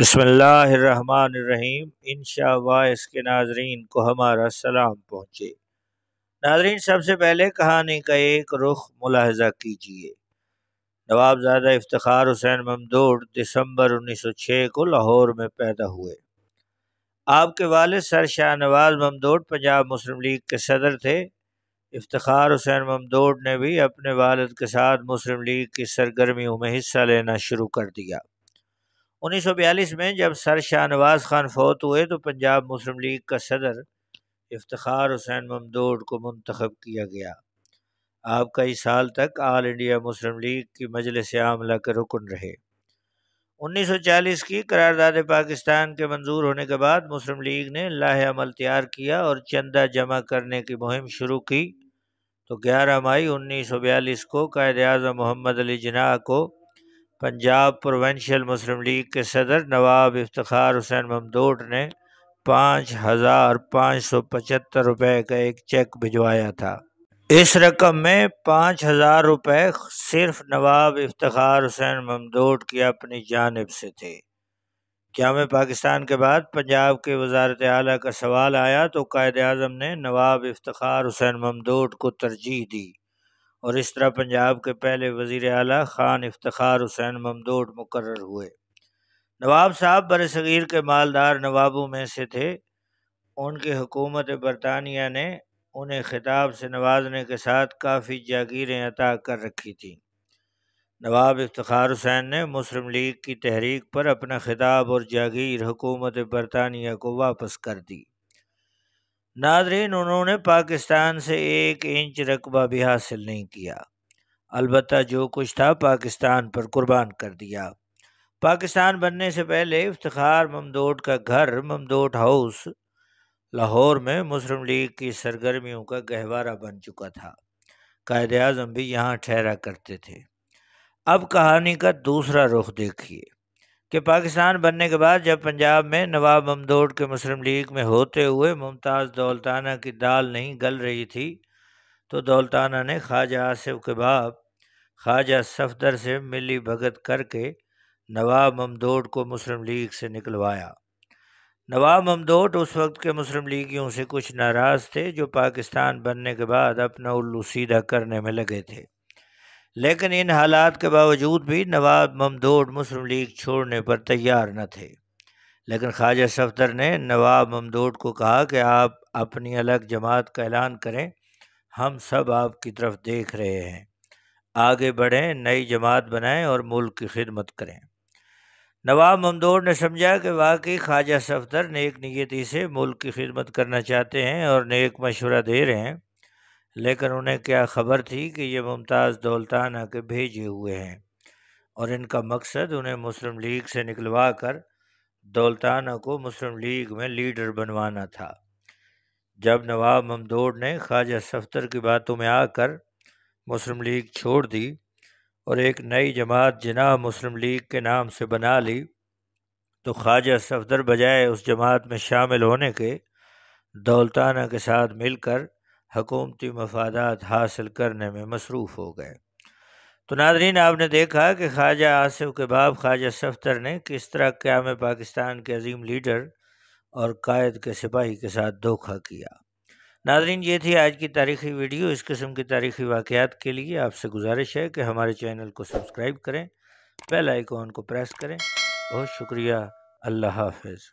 बसमीम इन शाह के नाजरीन को हमारा सलाम पहुँचे नाजरीन सबसे पहले कहानी का एक रुख मुलाहजा कीजिए नवाबजादा इफ्तार हुसैन ममदोड दिसंबर 1906 को लाहौर में पैदा हुए आपके वालद सर शाह नवाज ममदोड पंजाब मुस्लिम लीग के सदर थे इफ्तार हुसैन ममदोड ने भी अपने वालद के साथ मुस्लिम लीग की सरगर्मियों में हिस्सा लेना शुरू कर दिया उन्नीस सौ बयालीस में जब सर शाहनवाज खान फौत हुए तो पंजाब मुस्लिम लीग का सदर इफ्तार हुसैन ममदोड को मंतखब किया गया आप कई साल तक आल इंडिया मुस्लिम लीग की मजलिस आमला के रुकन रहे 1940 की करारदाद पाकिस्तान के मंजूर होने के बाद मुस्लिम लीग ने लाह अमल तैयार किया और चंदा जमा करने की मुहिम शुरू की तो 11 मई 1942 को कायद अजम मोहम्मद अली जना को पंजाब प्रोवेंशियल मुस्लिम लीग के सदर नवाब इफ्तार हुसैन ममदोट ने पाँच हज़ार पाँच सौ पचहत्तर रुपये का एक चेक भिजवाया था इस रकम में पाँच हज़ार रुपये सिर्फ नवाब इफ्तार हुसैन ममदोट की अपनी जानब से थे जाम पाकिस्तान के बाद पंजाब के वजारत आला का सवाल आया तो कायद अजम ने नवाब इफ्तार हुसैन ममदोट को तरजीह दी और इस तरह पंजाब के पहले वजीर अली ख़ान इफ्तार हुसैन ममदोट मुकर हुए नवाब साहब बर सग़ीर के मालदार नवाबों में से थे उनकी हुकूमत बरतानिया ने उन्हें खिताब से नवाजने के साथ काफ़ी जागीरें अता कर रखी थीं नवाब इफ्तार हुसैन ने मुस्लिम लीग की तहरीक पर अपना खिताब और जागीर हुकूमत बरतानिया को वापस कर दी नाजरीन उन्होंने पाकिस्तान से एक इंच रकबा भी हासिल नहीं किया अलबत् जो कुछ था पाकिस्तान पर कुर्बान कर दिया पाकिस्तान बनने से पहले इफ्तार ममदोट का घर ममदोट हाउस लाहौर में मुस्लिम लीग की सरगर्मियों का गहवारा बन चुका था कायद अजम भी यहाँ ठहरा करते थे अब कहानी का दूसरा रुख देखिए कि पाकिस्तान बनने के बाद जब पंजाब में नवाब ममदोड के मुस्लिम लीग में होते हुए मुमताज़ दौलताना की दाल नहीं गल रही थी तो दौलताना ने ख्वाजा आसिफ के बाप ख्वाजा सफदर से मिली भगत करके नवाब ममदोड को मुस्लिम लीग से निकलवाया नवाब ममदोड उस वक्त के मुस्लिम लीगियों से कुछ नाराज़ थे जो पाकिस्तान बनने के बाद अपना उल्लू सीधा करने में लगे थे लेकिन इन हालात के बावजूद भी नवाब ममदोड मुस्लिम लीग छोड़ने पर तैयार न थे लेकिन ख्वाजा सफदर ने नवाब ममदोड को कहा कि आप अपनी अलग जमात का ऐलान करें हम सब आपकी तरफ देख रहे हैं आगे बढ़ें नई जमात बनाएं और मुल्क की खिदमत करें नवाब ममदोड़ ने समझा कि वाकई ख्वाजा सफदर नेक नीयती से मुल्क की खिदमत करना चाहते हैं और नेक मशवरा दे रहे हैं लेकिन उन्हें क्या खबर थी कि ये मुमताज़ दौलताना के भेजे हुए हैं और इनका मकसद उन्हें मुस्लिम लीग से निकलवा कर दौलताना को मुस्लिम लीग में लीडर बनवाना था जब नवाब ममदोड ने ख्वाजा सफ्तर की बातों में आकर मुस्लिम लीग छोड़ दी और एक नई जमात जिनाह मुस्लिम लीग के नाम से बना ली तो ख्वाजा सफदर बजाय उस जमात में शामिल होने के दौलताना के साथ मिलकर हकूमती मफादात हासिल करने में मसरूफ़ हो गए तो नादरीन आपने देखा कि ख्वाजा आसिफ के बाब ख्वाजा सफ्तर ने किस तरह क्याम पाकिस्तान के अजीम लीडर और कायद के सिपाही के साथ धोखा किया नाजरीन ये थी आज की तारीखी वीडियो इस किस्म की तारीखी वाक़ात के लिए आपसे गुजारिश है कि हमारे चैनल को सब्सक्राइब करें बेल आइकॉन को प्रेस करें बहुत शुक्रिया अल्लाह हाफिज़